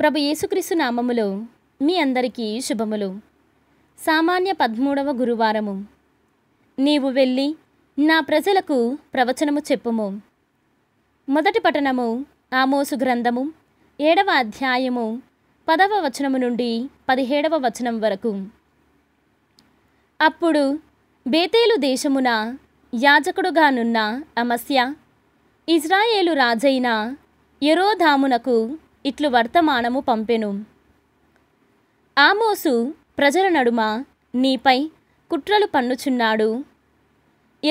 ప్రభు యేసుక్రీస్తు నామములో మీ అందరికీ శుభములు సామాన్య పద్మూడవ గురువారము నీవు వెళ్ళి నా ప్రజలకు ప్రవచనము చెప్పుము మొదటి పఠనము ఆమోసు గ్రంథము ఏడవ అధ్యాయము పదవ వచనము నుండి పదిహేడవ వచనం వరకు అప్పుడు బేతేలు దేశమున యాజకుడుగానున్న అమస్య ఇజ్రాయేలు రాజైన యరోధామునకు ఇట్లు వర్తమానము పంపెను ఆమోసు ప్రజల నడుమ నీపై కుట్రలు పన్నుచున్నాడు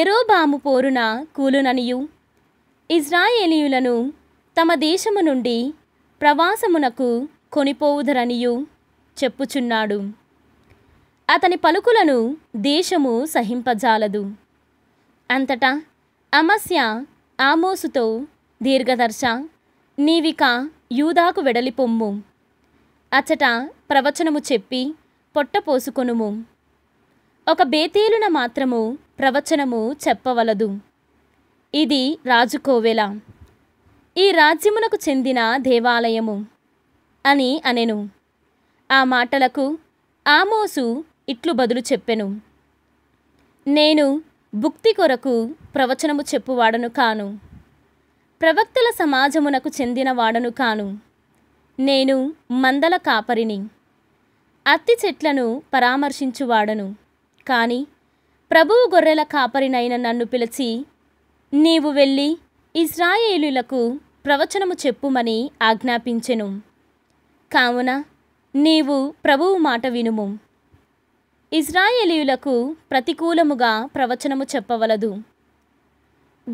ఎరోబాము పోరున కూలుననియు ఇజ్రాయేలీయులను తమ దేశము నుండి ప్రవాసమునకు కొనిపోవుదరనియు చెప్పుచున్నాడు అతని పలుకులను దేశము సహింపజాలదు అంతటా అమస్య ఆమోసుతో దీర్ఘదర్శ నీవిక యూదాకు వెడలిపొమ్ము అచ్చట ప్రవచనము చెప్పి పొట్టపోసుకొనుము ఒక బేతేలున మాత్రము ప్రవచనము చెప్పవలదు ఇది రాజుకోవెల ఈ రాజ్యమునకు చెందిన దేవాలయము అని అనెను ఆ మాటలకు ఆమోసు ఇట్లు బదులు చెప్పెను నేను భుక్తి కొరకు ప్రవచనము చెప్పువాడను కాను ప్రవక్తల సమాజమునకు చెందినవాడను కాను నేను మందల కాపరిని అత్తి చెట్లను పరామర్శించువాడను కానీ ప్రభువు గొర్రెల కాపరినైన నన్ను పిలిచి నీవు వెళ్ళి ఇజ్రాయేలులకు ప్రవచనము చెప్పుమని ఆజ్ఞాపించెను కావున నీవు ప్రభువు మాట వినుము ఇజ్రాయేలీయులకు ప్రతికూలముగా ప్రవచనము చెప్పవలదు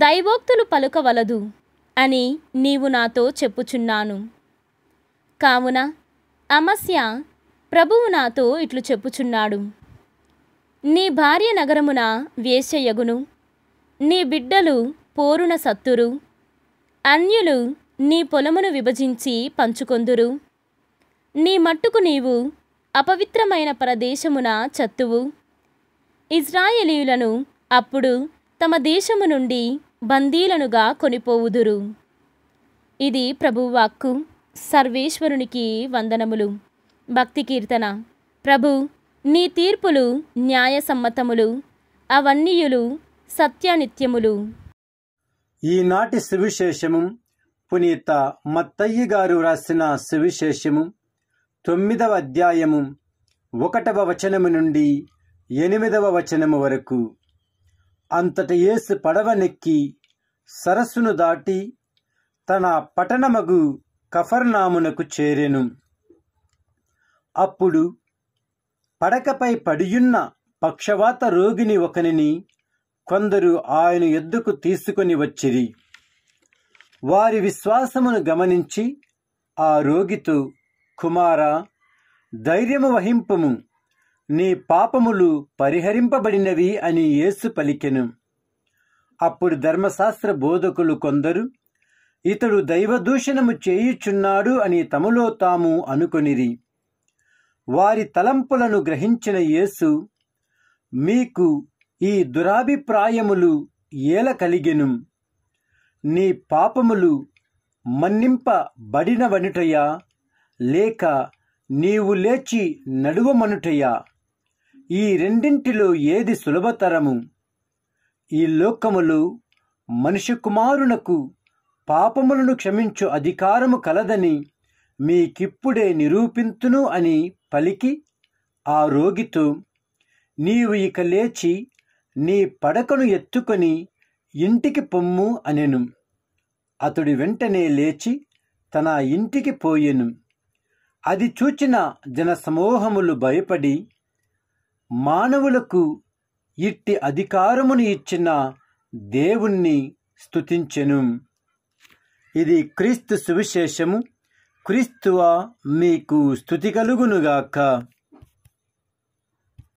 దైవోక్తులు పలుకవలదు అని నీవు నాతో చెప్పుచున్నాను కావున అమస్య ప్రభువు నాతో ఇట్లు చెప్పుచున్నాడు నీ భార్య నగరమున వేశ్యయగును నీ బిడ్డలు పోరున సత్తురు అన్యులు నీ పొలమును విభజించి పంచుకొందురు నీ మట్టుకు నీవు అపవిత్రమైన ప్రదేశమున చత్తువు ఇజ్రాయేలీయులను అప్పుడు తమ దేశము నుండి బందీలనుగా కొనిపోవుదురు ఇది ప్రభువాక్కు సర్వేశ్వరునికి వందనములు భక్తి కీర్తన ప్రభు నీ తీర్పులు న్యాయసమ్మతములు అవన్నీయులు సత్యానిత్యములు ఈనాటి సువిశేషము పునీత మత్తయ్య గారు రాసిన సువిశేషము తొమ్మిదవ అధ్యాయము ఒకటవ వచనము నుండి ఎనిమిదవ వచనము వరకు అంతట ఏసు పడవనెక్కి సరస్సును దాటి తన పట్టణమగు కఫర్నామునకు చేరెను అప్పుడు పడకపై పడియున్న పక్షవాత రోగిని ఒకనిని కొందరు ఆయన ఎద్దుకు తీసుకుని వచ్చిరి వారి విశ్వాసమును గమనించి ఆ రోగితో కుమార ధైర్యము వహింపము నీ పాపములు పరిహరింపబడినవి అని యేసు పలికెను అప్పుడు ధర్మశాస్త్ర బోధకులు కొందరు ఇతడు దైవదూషణము చేయుచున్నాడు అని తమలో తాము అనుకొనిరి వారి తలంపులను గ్రహించిన యేసు మీకు ఈ దురాభిప్రాయములు ఏల కలిగెను నీ పాపములు మన్నింపబడినవనుటయా లేక నీవు లేచి నడువమనుటయా ఈ రెండింటిలో ఏది సులభతరము ఈ లోకములు మనిషి కుమారునకు పాపములను క్షమించు అధికారము కలదని మీకిప్పుడే నిరూపింతును అని పలికి ఆ రోగితో నీవు ఇక లేచి నీ పడకను ఎత్తుకొని ఇంటికి పొమ్ము అనెను అతడు వెంటనే లేచి తన ఇంటికి పోయెను అది చూచిన జనసమూహములు భయపడి మానవులకు ఇట్టి అధికారమును ఇచ్చిన దేవుణ్ణి స్థుతించెను ఇది క్రీస్తు సువిశేషము క్రీస్తువా మీకు స్థుతి కలుగునుగాక